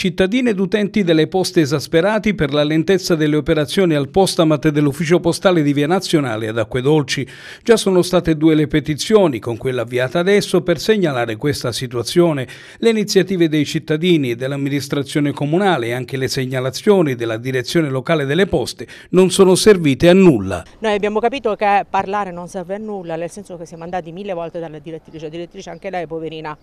Cittadine ed utenti delle poste esasperati per la lentezza delle operazioni al postamat dell'ufficio postale di Via Nazionale ad Acquedolci. Già sono state due le petizioni, con quella avviata adesso, per segnalare questa situazione. Le iniziative dei cittadini e dell'amministrazione comunale e anche le segnalazioni della direzione locale delle poste non sono servite a nulla. Noi abbiamo capito che parlare non serve a nulla, nel senso che siamo andati mille volte dalla direttrice, la direttrice anche lei poverina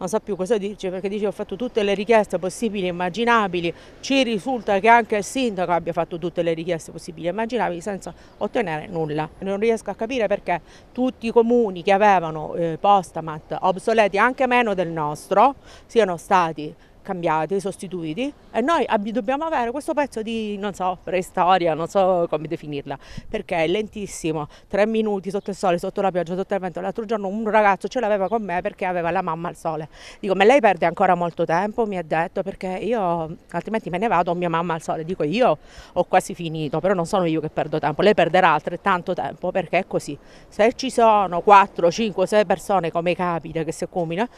non sa più cosa dirci perché dice ho fatto tutte le richieste possibili possibili e immaginabili. Ci risulta che anche il sindaco abbia fatto tutte le richieste possibili e immaginabili senza ottenere nulla. Non riesco a capire perché tutti i comuni che avevano eh, postamat obsoleti anche meno del nostro siano stati cambiati, sostituiti e noi ab- dobbiamo avere questo pezzo di, non so, preistoria, non so come definirla, perché è lentissimo, tre minuti sotto il sole, sotto la pioggia, sotto il vento. L'altro giorno un ragazzo ce l'aveva con me perché aveva la mamma al sole. Dico, ma lei perde ancora molto tempo, mi ha detto, perché io altrimenti me ne vado, ho mia mamma al sole. Dico, io ho quasi finito, però non sono io che perdo tempo, lei perderà altrettanto tempo perché è così. Se ci sono 4, 5, 6 persone come capita che si accumula,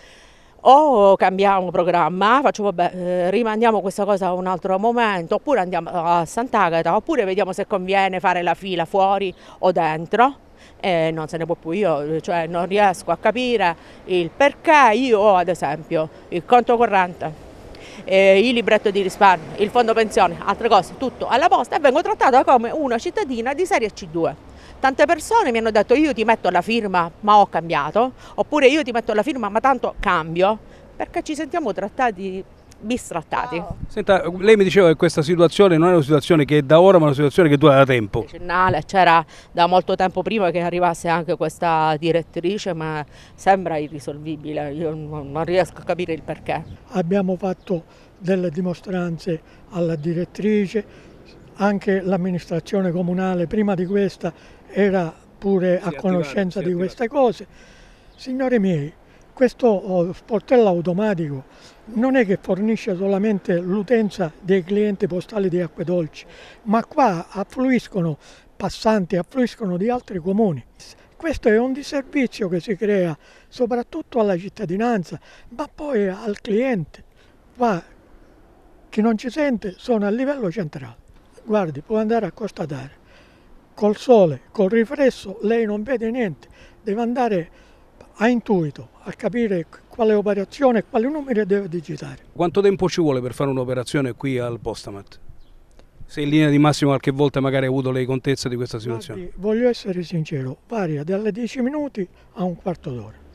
o cambiamo programma, faccio vabbè, eh, rimandiamo questa cosa a un altro momento, oppure andiamo a Sant'Agata, oppure vediamo se conviene fare la fila fuori o dentro. E non se ne può più io, cioè non riesco a capire il perché io ho ad esempio il conto corrente eh, i libretto di risparmio, il fondo pensione, altre cose, tutto alla posta e vengo trattata come una cittadina di serie C2. Tante persone mi hanno detto io ti metto la firma ma ho cambiato, oppure io ti metto la firma ma tanto cambio, perché ci sentiamo trattati bistrattati. Wow. Senta, lei mi diceva che questa situazione non è una situazione che è da ora, ma è una situazione che dura da tempo. C'era da molto tempo prima che arrivasse anche questa direttrice, ma sembra irrisolvibile, io non riesco a capire il perché. Abbiamo fatto delle dimostranze alla direttrice, anche l'amministrazione comunale prima di questa era pure si a conoscenza attivare, di queste cose. Signori miei, questo oh, sportello automatico non è che fornisce solamente l'utenza dei clienti postali di Acquedolci, ma qua affluiscono passanti, affluiscono di altri comuni. Questo è un disservizio che si crea soprattutto alla cittadinanza, ma poi al cliente. Qua chi non ci sente sono a livello centrale. Guardi, può andare a constatare. Col sole, col riflesso, lei non vede niente. Deve andare a intuito, a capire quale operazione e quale numero deve digitare. Quanto tempo ci vuole per fare un'operazione qui al Postamat? Se in linea di massimo qualche volta magari ha avuto le contezze di questa situazione. Guardi, voglio essere sincero, varia dalle 10 minuti a un quarto d'ora.